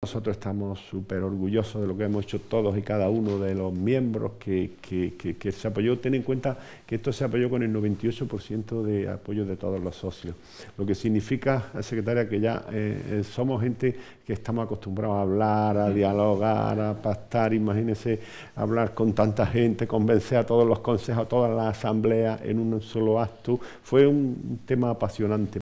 Nosotros estamos súper orgullosos de lo que hemos hecho todos y cada uno de los miembros que, se apoyó. Ten en cuenta que esto se apoyó con el 98% de apoyo de todos los socios, lo que significa, secretaria, que ya eh, eh, somos gente que estamos acostumbrados a hablar, a dialogar, a pactar. Imagínense hablar con tanta gente, convencer a todos los consejos, a toda la asamblea en un solo acto. Fue un tema apasionante.